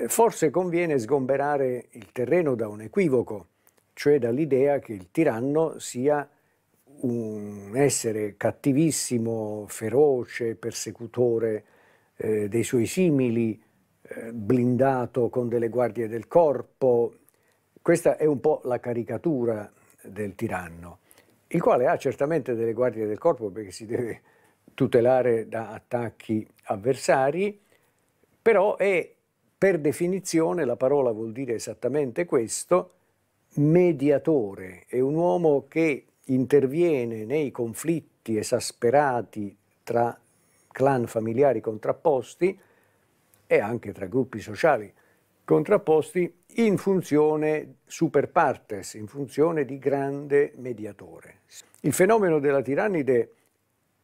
Eh, forse conviene sgomberare il terreno da un equivoco, cioè dall'idea che il tiranno sia un essere cattivissimo, feroce, persecutore eh, dei suoi simili, eh, blindato con delle guardie del corpo. Questa è un po' la caricatura del tiranno, il quale ha certamente delle guardie del corpo perché si deve tutelare da attacchi avversari, però è per definizione la parola vuol dire esattamente questo, mediatore, è un uomo che interviene nei conflitti esasperati tra clan familiari contrapposti e anche tra gruppi sociali contrapposti in funzione super partes, in funzione di grande mediatore. Il fenomeno della tirannide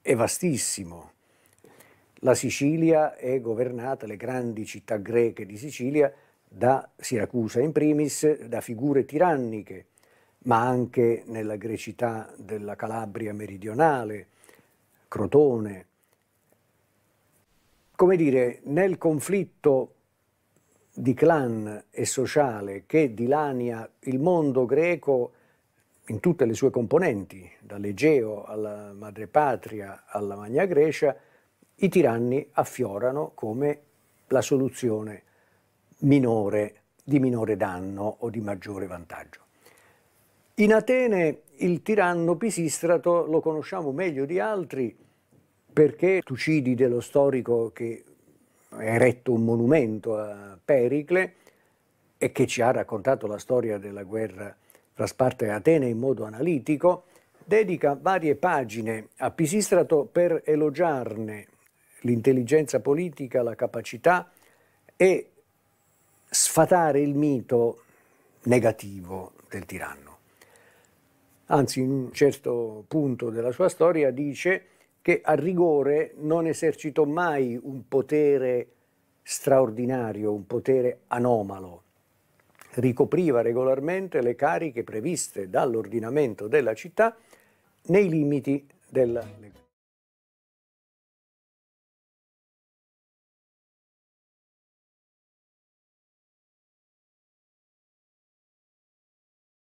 è vastissimo, la Sicilia è governata, le grandi città greche di Sicilia, da Siracusa in primis, da figure tiranniche, ma anche nella grecità della Calabria meridionale, Crotone. Come dire, nel conflitto di clan e sociale che dilania il mondo greco in tutte le sue componenti, dall'Egeo alla madrepatria alla Magna Grecia, i tiranni affiorano come la soluzione minore, di minore danno o di maggiore vantaggio. In Atene il tiranno Pisistrato lo conosciamo meglio di altri perché Tucidide, lo storico che ha eretto un monumento a Pericle e che ci ha raccontato la storia della guerra tra Sparta e Atene in modo analitico, dedica varie pagine a Pisistrato per elogiarne l'intelligenza politica, la capacità e sfatare il mito negativo del tiranno. Anzi, in un certo punto della sua storia dice che a rigore non esercitò mai un potere straordinario, un potere anomalo. Ricopriva regolarmente le cariche previste dall'ordinamento della città nei limiti della legalità.